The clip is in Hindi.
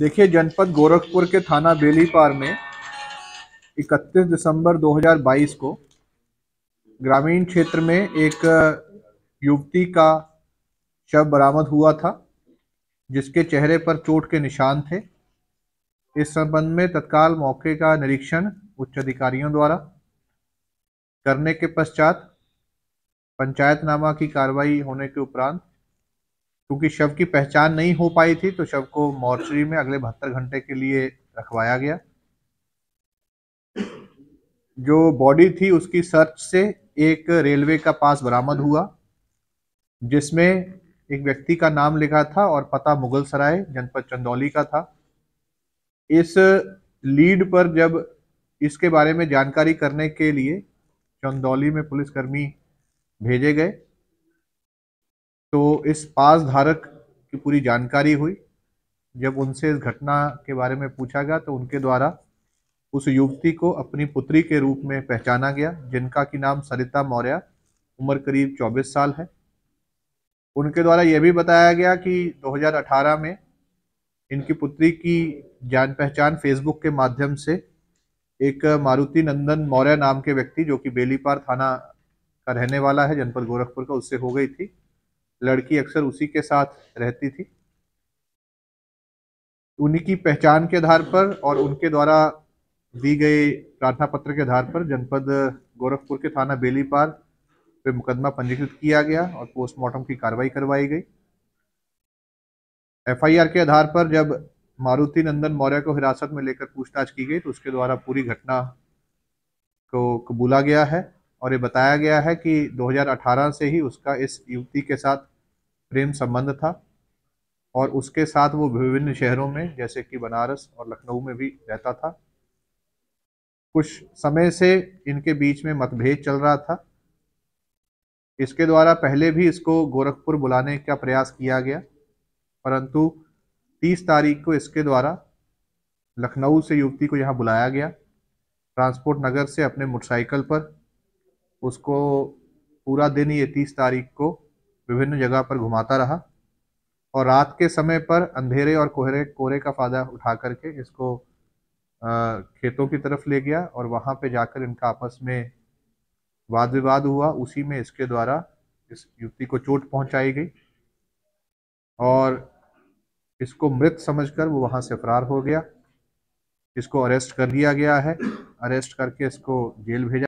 देखिए जनपद गोरखपुर के थाना बेलीपार में 31 दिसंबर 2022 को ग्रामीण क्षेत्र में एक युवती का शव बरामद हुआ था जिसके चेहरे पर चोट के निशान थे इस संबंध में तत्काल मौके का निरीक्षण उच्च अधिकारियों द्वारा करने के पश्चात पंचायतनामा की कार्रवाई होने के उपरांत क्योंकि शव की पहचान नहीं हो पाई थी तो शव को मॉर्चरी में अगले बहत्तर घंटे के लिए रखवाया गया जो बॉडी थी उसकी सर्च से एक रेलवे का पास बरामद हुआ जिसमें एक व्यक्ति का नाम लिखा था और पता मुगल सराय जनपद चंदौली का था इस लीड पर जब इसके बारे में जानकारी करने के लिए चंदौली में पुलिसकर्मी भेजे गए तो इस पास धारक की पूरी जानकारी हुई जब उनसे इस घटना के बारे में पूछा गया तो उनके द्वारा उस युवती को अपनी पुत्री के रूप में पहचाना गया जिनका की नाम सरिता मौर्य उम्र करीब 24 साल है उनके द्वारा यह भी बताया गया कि 2018 में इनकी पुत्री की जान पहचान फेसबुक के माध्यम से एक मारुति नंदन मौर्य नाम के व्यक्ति जो कि बेलीपार थाना का रहने वाला है जनपद गोरखपुर का उससे हो गई थी लड़की अक्सर उसी के साथ रहती थी उन्हीं की पहचान के आधार पर और उनके द्वारा दी गई प्रार्थना पत्र के आधार पर जनपद गोरखपुर के थाना बेलीपार पे मुकदमा पंजीकृत किया गया और पोस्टमार्टम की कार्रवाई करवाई गई एफआईआर के आधार पर जब मारुति नंदन मौर्य को हिरासत में लेकर पूछताछ की गई तो उसके द्वारा पूरी घटना को कबूला गया है और ये बताया गया है कि 2018 से ही उसका इस युवती के साथ प्रेम संबंध था और उसके साथ वो विभिन्न शहरों में जैसे कि बनारस और लखनऊ में भी रहता था कुछ समय से इनके बीच में मतभेद चल रहा था इसके द्वारा पहले भी इसको गोरखपुर बुलाने का प्रयास किया गया परंतु 30 तारीख को इसके द्वारा लखनऊ से युवती को यहाँ बुलाया गया ट्रांसपोर्ट नगर से अपने मोटरसाइकिल पर उसको पूरा दिन ये 30 तारीख को विभिन्न जगह पर घुमाता रहा और रात के समय पर अंधेरे और कोहरे कोहरे का फ़ायदा उठा करके इसको खेतों की तरफ ले गया और वहाँ पे जाकर इनका आपस में वाद विवाद हुआ उसी में इसके द्वारा इस युवती को चोट पहुँचाई गई और इसको मृत समझकर वो वहाँ से फरार हो गया इसको अरेस्ट कर लिया गया है अरेस्ट करके इसको जेल भेजा